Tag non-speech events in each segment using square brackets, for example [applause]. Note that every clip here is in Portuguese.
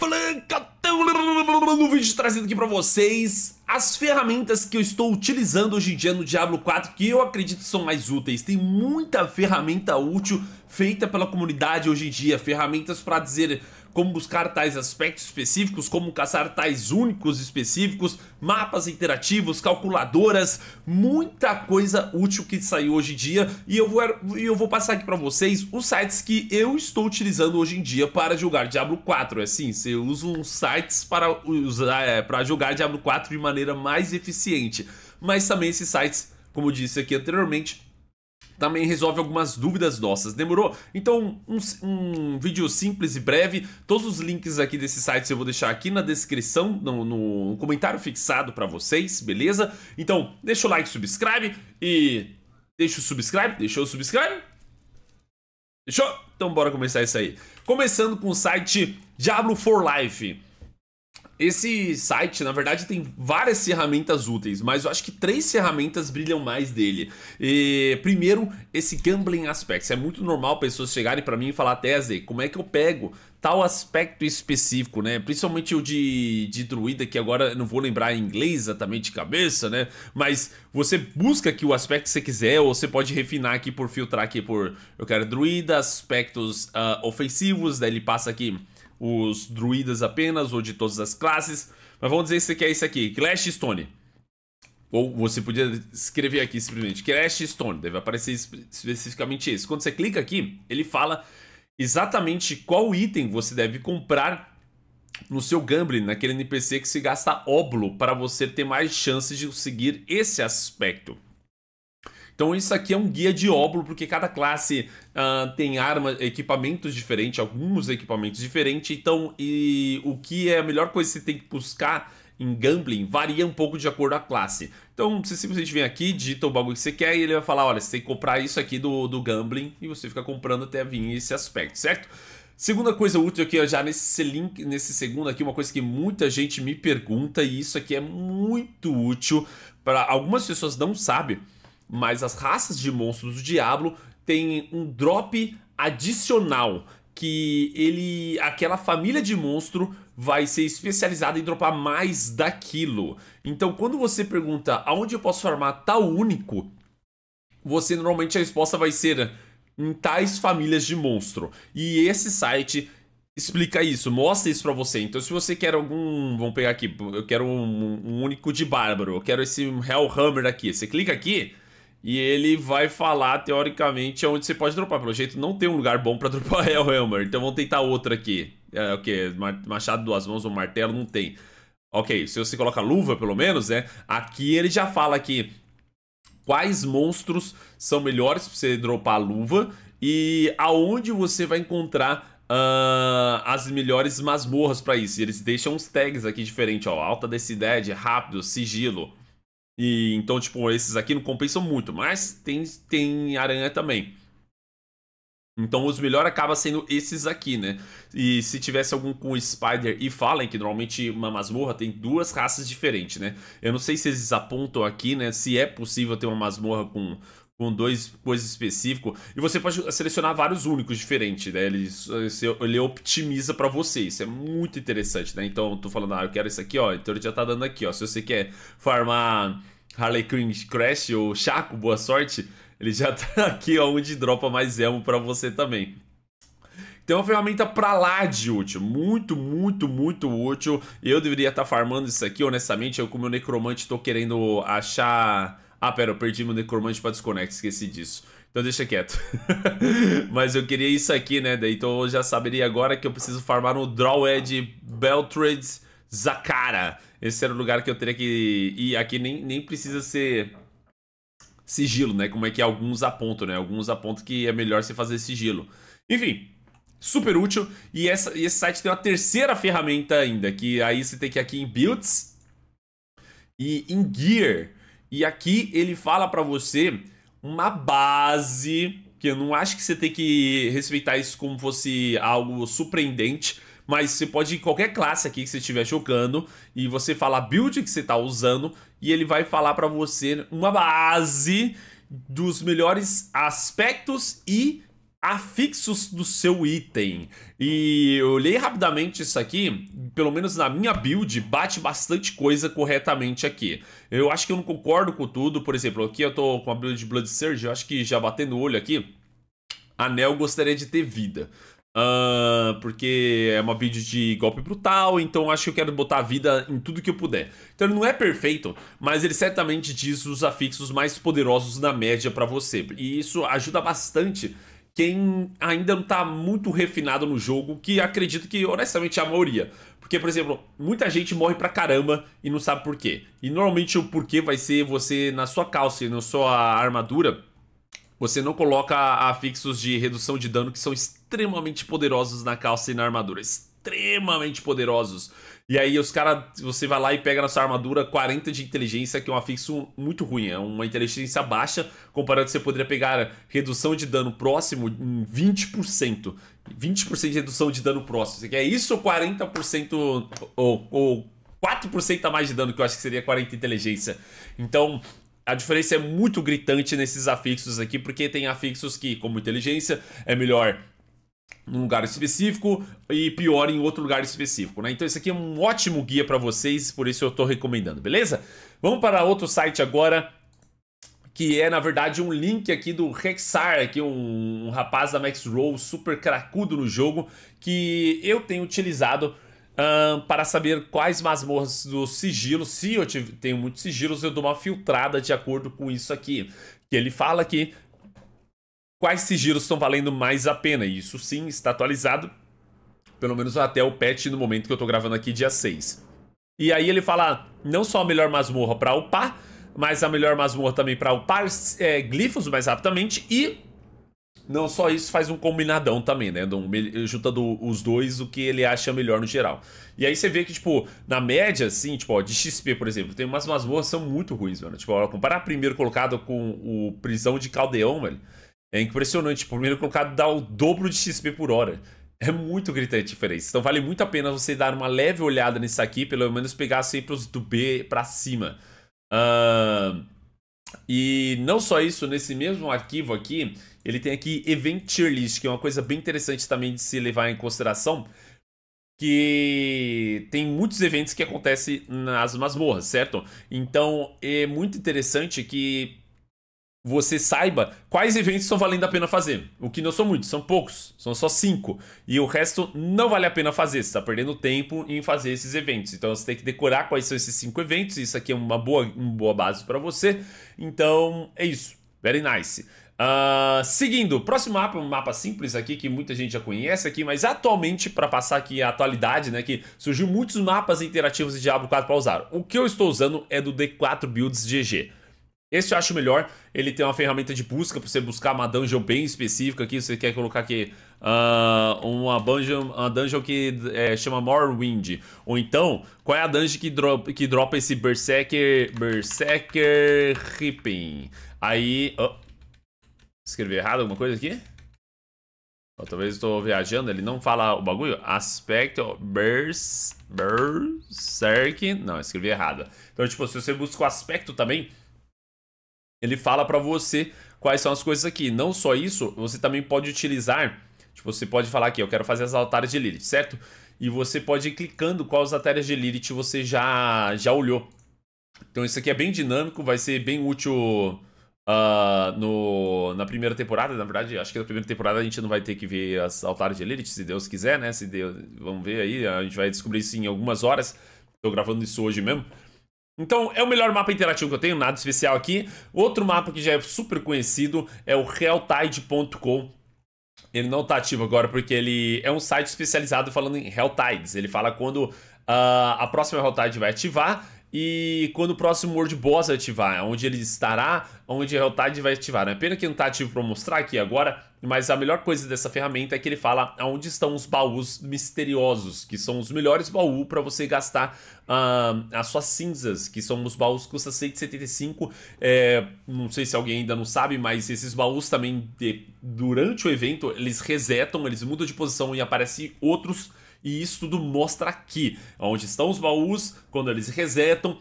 Plancatão no vídeo trazendo aqui para vocês as ferramentas que eu estou utilizando hoje em dia no Diablo 4 que eu acredito são mais úteis. Tem muita ferramenta útil feita pela comunidade hoje em dia, ferramentas para dizer como buscar tais aspectos específicos, como caçar tais únicos específicos, mapas interativos, calculadoras, muita coisa útil que saiu hoje em dia e eu vou, eu vou passar aqui para vocês os sites que eu estou utilizando hoje em dia para jogar Diablo 4. É assim, você usa uns sites para, usar, é, para jogar Diablo 4 de maneira mais eficiente, mas também esses sites, como eu disse aqui anteriormente, também resolve algumas dúvidas nossas. Demorou? Então, um, um, vídeo simples e breve. Todos os links aqui desses sites eu vou deixar aqui na descrição, no, no comentário fixado para vocês, beleza? Então, deixa o like, subscribe e... Deixa o subscribe, deixa o subscribe. Deixou? Então bora começar isso aí. Começando com o site Diablo for Life. Esse site, na verdade, tem várias ferramentas úteis, mas eu acho que três ferramentas brilham mais dele. E, primeiro, esse gambling aspects. É muito normal pessoas chegarem para mim e falar, Tese, como é que eu pego tal aspecto específico, né? Principalmente o de, de druida, que agora não vou lembrar em inglês exatamente de cabeça, né? Mas você busca aqui o aspecto que você quiser, ou você pode refinar aqui por filtrar aqui por... Eu quero druida, aspectos uh, ofensivos, daí ele passa aqui os druidas apenas, ou de todas as classes. Mas vamos dizer que é isso aqui, Clash Stone. Ou você podia escrever aqui simplesmente Clash Stone, deve aparecer especificamente esse. Quando você clica aqui, ele fala exatamente qual item você deve comprar no seu Gambling, naquele NPC que se gasta óbolo para você ter mais chances de conseguir esse aspecto. Então isso aqui é um guia de óbolo, porque cada classe uh, tem armas, equipamentos diferentes, alguns equipamentos diferentes. Então, e o que é a melhor coisa que você tem que buscar em gambling varia um pouco de acordo com a classe. Então, você simplesmente vem aqui, digita o bagulho que você quer e ele vai falar, olha, você tem que comprar isso aqui do, do gambling e você fica comprando até vir esse aspecto, certo? Segunda coisa útil aqui, já nesse link, nesse segundo aqui, uma coisa que muita gente me pergunta e isso aqui é muito útil para algumas pessoas não sabem, mas as raças de monstros do Diablo têm um drop adicional que ele aquela família de monstro vai ser especializada em dropar mais daquilo. Então, quando você pergunta aonde eu posso farmar tal único, você normalmente a resposta vai ser em tais famílias de monstro. E esse site explica isso, mostra isso para você. Então, se você quer algum, vamos pegar aqui, eu quero um, um único de bárbaro, eu quero esse Hellhammer aqui. Você clica aqui, e ele vai falar, teoricamente, onde você pode dropar. Pelo jeito, não tem um lugar bom pra [laughs] dropar Hellhammer. Então vamos tentar outra aqui. É, o quê? Machado, duas mãos, um martelo, não tem. Ok, se você coloca luva, pelo menos, né? Aqui ele já fala aqui quais monstros são melhores pra você dropar a luva e aonde você vai encontrar uh, as melhores masmorras para isso. E eles deixam uns tags aqui diferentes, ó. Alta densidade, rápido, sigilo. E então, tipo, esses aqui não compensam muito, mas tem, tem aranha também. Então os melhores acaba sendo esses aqui, né? E se tivesse algum com Spider e Fallen, que normalmente uma masmorra tem duas raças diferentes, né? Eu não sei se eles apontam aqui, né? Se é possível ter uma masmorra com com dois coisas específicas. E você pode selecionar vários únicos diferentes, né? Ele, ele optimiza para você. Isso é muito interessante, né? Então, eu tô falando, ah, eu quero isso aqui, ó. Então ele já tá dando aqui, ó. Se você quer farmar Harley Quinn Crash ou Chaco, boa sorte. Ele já [laughs] tá aqui, ó, onde dropa mais elmo para você também. Então uma ferramenta para lá de útil. Muito, muito, muito útil. Eu deveria estar tá farmando isso aqui, honestamente. Eu, como meu necromante, estou querendo achar ah, pera, eu perdi meu necromante pra desconect, esqueci disso. Então deixa quieto. [laughs] Mas eu queria isso aqui, né? Daí, então eu já saberia agora que eu preciso farmar no Draw Edge Beltred Zakara. Esse era o lugar que eu teria que ir. Aqui nem, nem precisa ser sigilo, né? Como é que alguns apontam, né? Alguns apontam que é melhor você fazer sigilo. Enfim, super útil. E, essa, e esse site tem uma terceira ferramenta ainda, que aí você tem que ir aqui em Builds e em Gear. E aqui ele fala para você uma base, que eu não acho que você tem que respeitar isso como fosse algo surpreendente, mas você pode ir em qualquer classe aqui que você estiver jogando e você falar build que você está usando e ele vai falar para você uma base dos melhores aspectos e afixos do seu item. E eu olhei rapidamente isso aqui, pelo menos na minha build, bate bastante coisa corretamente aqui. Eu acho que eu não concordo com tudo, por exemplo, aqui eu tô com a build de Blood Surge, eu acho que já batendo o olho aqui, Anel gostaria de ter vida. Uh, porque é uma build de golpe brutal, então acho que eu quero botar vida em tudo que eu puder. Então ele não é perfeito, mas ele certamente diz os afixos mais poderosos na média para você. E isso ajuda bastante quem ainda não tá muito refinado no jogo, que acredito que, honestamente, é a maioria. Porque, por exemplo, muita gente morre pra caramba e não sabe por quê. E normalmente o porquê vai ser você, na sua calça e na sua armadura, você não coloca afixos de redução de dano que são extremamente poderosos na calça e na armadura. Extremamente poderosos. E aí os caras, você vai lá e pega na sua armadura 40 de inteligência, que é um afixo muito ruim, é uma inteligência baixa, comparado que você poderia pegar redução de dano próximo em 20%. 20% de redução de dano próximo. Você quer isso ou 40% ou, ou 4% a mais de dano, que eu acho que seria 40 inteligência. Então, a diferença é muito gritante nesses afixos aqui, porque tem afixos que, como inteligência, é melhor num lugar específico e pior em outro lugar específico, né? Então esse aqui é um ótimo guia para vocês, por isso eu estou recomendando, beleza? Vamos para outro site agora, que é na verdade um link aqui do Rexar, que é um, um rapaz da Max Roll super cracudo no jogo, que eu tenho utilizado um, para saber quais masmorras do sigilo, se eu tenho muitos sigilos, eu dou uma filtrada de acordo com isso aqui. Que ele fala que quais sigilos estão valendo mais a pena. E isso sim está atualizado, pelo menos até o patch no momento que eu estou gravando aqui, dia 6. E aí ele fala não só a melhor masmorra para upar, mas a melhor masmorra também para upar é, glifos mais rapidamente e não só isso, faz um combinadão também, né? Juntando os dois, o que ele acha melhor no geral. E aí você vê que, tipo, na média, assim, tipo, ó, de XP, por exemplo, tem umas masmorras que são muito ruins, mano. Tipo, ó, comparar primeiro colocado com o Prisão de Caldeão, velho. É impressionante. o primeiro colocado dá o dobro de XP por hora. É muito gritante a diferença. Então vale muito a pena você dar uma leve olhada nisso aqui, pelo menos pegar sempre os do B para cima. Uh, e não só isso, nesse mesmo arquivo aqui, ele tem aqui Event Tier List, que é uma coisa bem interessante também de se levar em consideração, que tem muitos eventos que acontecem nas masmorras, certo? Então é muito interessante que você saiba quais eventos estão valendo a pena fazer. O que não são muitos, são poucos, são só cinco. E o resto não vale a pena fazer, você está perdendo tempo em fazer esses eventos. Então você tem que decorar quais são esses cinco eventos, isso aqui é uma boa, uma boa base para você. Então é isso, very nice. Uh, seguindo, próximo mapa, um mapa simples aqui que muita gente já conhece aqui, mas atualmente, para passar aqui a atualidade, né, que surgiu muitos mapas interativos de Diablo 4 para usar. O que eu estou usando é do D4 Builds GG. Esse eu acho melhor. Ele tem uma ferramenta de busca para você buscar uma dungeon bem específica aqui. Você quer colocar aqui uh, uma, dungeon, uma dungeon que é, chama Morrowind. Ou então, qual é a dungeon que, dro que dropa esse Berserker, Berserker Ripping? Aí... Oh, escrevi errado alguma coisa aqui? Oh, talvez eu estou viajando. Ele não fala o bagulho. Aspecto Bers, Berserk... Não, escrevi errado. Então, tipo, se você busca o aspecto também ele fala para você quais são as coisas aqui. Não só isso, você também pode utilizar, tipo, você pode falar aqui, eu quero fazer as altares de Lilith, certo? E você pode ir clicando quais altares de Lilith você já, já olhou. Então isso aqui é bem dinâmico, vai ser bem útil uh, no, na primeira temporada. Na verdade, acho que na primeira temporada a gente não vai ter que ver as altares de Lilith, se Deus quiser, né? Se Deus, vamos ver aí, a gente vai descobrir isso em algumas horas. Estou gravando isso hoje mesmo. Então é o melhor mapa interativo que eu tenho, nada especial aqui. Outro mapa que já é super conhecido é o Realtide.com. Ele não tá ativo agora porque ele é um site especializado falando em Helltides. Ele fala quando uh, a próxima Helltide vai ativar e quando o próximo World Boss ativar, onde ele estará, onde a Helltide vai ativar. É pena que não está ativo para mostrar aqui agora, mas a melhor coisa dessa ferramenta é que ele fala onde estão os baús misteriosos, que são os melhores baús para você gastar uh, as suas cinzas, que são os baús que custa 175. É, não sei se alguém ainda não sabe, mas esses baús também, de, durante o evento, eles resetam, eles mudam de posição e aparecem outros e isso tudo mostra aqui, onde estão os baús, quando eles resetam,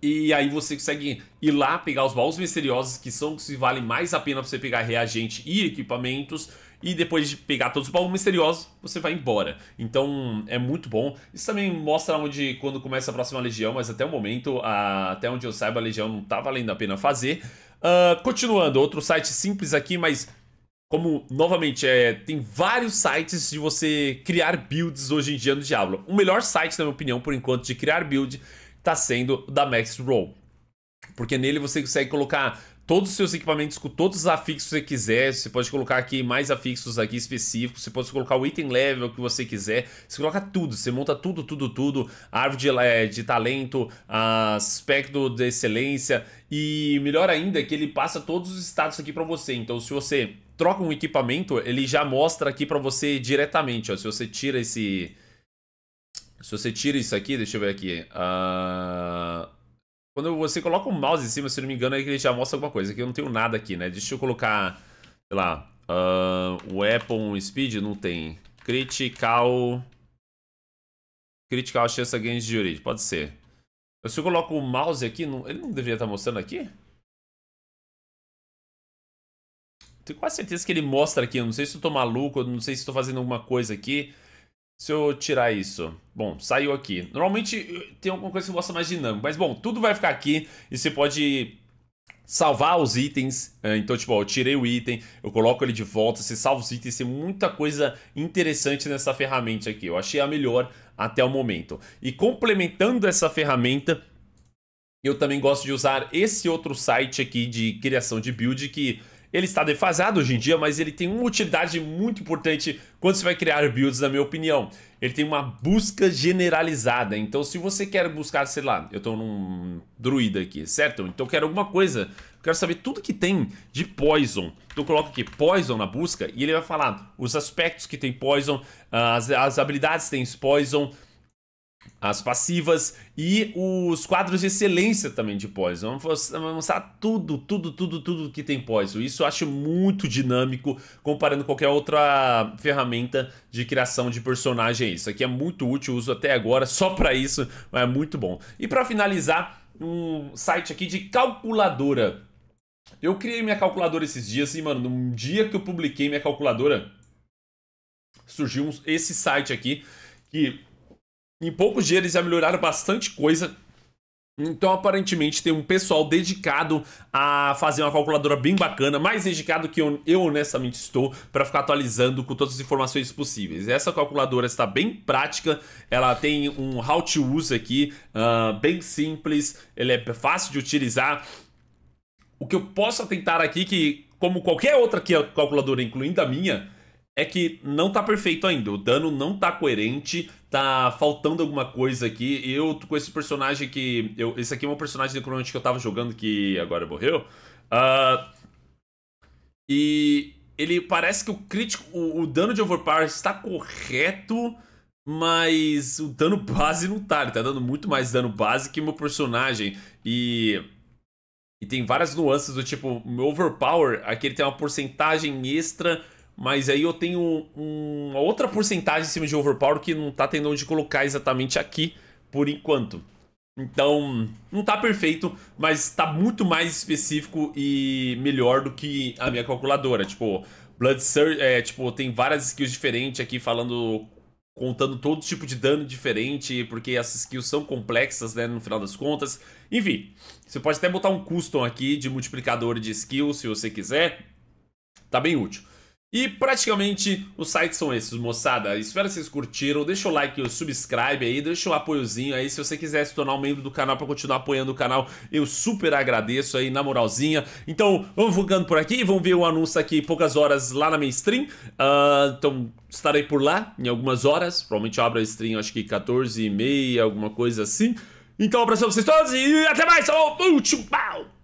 e aí você consegue ir lá pegar os baús misteriosos que são que se valem mais a pena você pegar reagente e equipamentos. E depois de pegar todos os baús misteriosos, você vai embora. Então é muito bom. Isso também mostra onde, quando começa a próxima legião, mas até o momento, a, até onde eu saiba, a legião não tá valendo a pena fazer. Uh, continuando, outro site simples aqui, mas como, novamente, é, tem vários sites de você criar builds hoje em dia no Diablo. O melhor site, na minha opinião, por enquanto, de criar build está sendo o da Max Roll. Porque nele você consegue colocar todos os seus equipamentos com todos os afixos que você quiser. Você pode colocar aqui mais afixos aqui específicos. Você pode colocar o item level que você quiser. Você coloca tudo. Você monta tudo, tudo, tudo. árvore de, é, de talento, aspecto de excelência. E melhor ainda, é que ele passa todos os status aqui para você. Então, se você troca um equipamento, ele já mostra aqui para você diretamente, ó. Se você tira esse... Se você tira isso aqui, deixa eu ver aqui. Uh... Quando você coloca o um mouse em cima, se não me engano, é que ele já mostra alguma coisa. Aqui eu não tenho nada aqui, né? Deixa eu colocar, sei lá, uh... Ah, Weapon Speed, não tem. Critical... Critical Chance Against Jury, pode ser. Se eu coloco o mouse aqui, não... ele não deveria estar tá mostrando aqui? tenho quase certeza que ele mostra aqui. Eu não sei se eu tô maluco, eu não sei se estou fazendo alguma coisa aqui. Se eu tirar isso. Bom, saiu aqui. Normalmente tem alguma coisa que mostra mais dinâmico. Mas bom, tudo vai ficar aqui e você pode salvar os itens. É, então, tipo, ó, eu tirei o item, eu coloco ele de volta, você salva os itens, tem muita coisa interessante nessa ferramenta aqui. Eu achei a melhor até o momento. E complementando essa ferramenta, eu também gosto de usar esse outro site aqui de criação de build que ele está defasado hoje em dia, mas ele tem uma utilidade muito importante quando você vai criar builds, na minha opinião. Ele tem uma busca generalizada. Então, se você quer buscar, sei lá, eu estou num druida aqui, certo? Então, eu quero alguma coisa. Eu quero saber tudo que tem de poison. Então, eu coloco aqui poison na busca e ele vai falar os aspectos que tem poison, as, as habilidades que tem poison, as passivas e os quadros de excelência também de Poison. Vamos mostrar tudo, tudo, tudo, tudo que tem Poison. Isso eu acho muito dinâmico comparando qualquer outra ferramenta de criação de personagem. Isso aqui é muito útil, uso até agora só para isso, mas é muito bom. E para finalizar, um site aqui de calculadora. Eu criei minha calculadora esses dias e, mano, no dia que eu publiquei minha calculadora, surgiu esse site aqui que em poucos dias eles já melhoraram bastante coisa. Então, aparentemente, tem um pessoal dedicado a fazer uma calculadora bem bacana, mais dedicado que eu, honestamente estou, para ficar atualizando com todas as informações possíveis. Essa calculadora está bem prática, ela tem um how to use aqui, uh, bem simples, ele é fácil de utilizar. O que eu posso tentar aqui, que como qualquer outra calculadora, incluindo a minha, é que não está perfeito ainda, o dano não está coerente, tá faltando alguma coisa aqui. Eu com esse personagem que. Eu, esse aqui é um personagem necromante que eu tava jogando que agora morreu. Uh, e ele parece que o crítico. O, o, dano de overpower está correto, mas o dano base não tá. Ele tá dando muito mais dano base que meu personagem. E. E tem várias nuances do tipo, meu overpower, aqui ele tem uma porcentagem extra mas aí eu tenho uma outra porcentagem em cima de overpower que não tá tendo onde colocar exatamente aqui por enquanto. Então, não tá perfeito, mas tá muito mais específico e melhor do que a minha calculadora. Tipo, Blood Surge, é, tipo, tem várias skills diferentes aqui falando contando todo tipo de dano diferente, porque essas skills são complexas, né, no final das contas. Enfim, você pode até botar um custom aqui de multiplicador de skills, se você quiser. Tá bem útil. E praticamente os sites são esses, moçada. Espero que vocês curtiram. Deixa o like, o subscribe aí, deixa o apoiozinho aí. Se você quiser se tornar um membro do canal para continuar apoiando o canal, eu super agradeço aí, na moralzinha. Então, vamos ficando por aqui. Vamos ver o um anúncio aqui poucas horas lá na minha stream. Uh, então, estarei por lá em algumas horas. Provavelmente eu abro a stream, acho que 14 e meia, alguma coisa assim. Então, abraço pra vocês todos e até mais. Falou, tchau,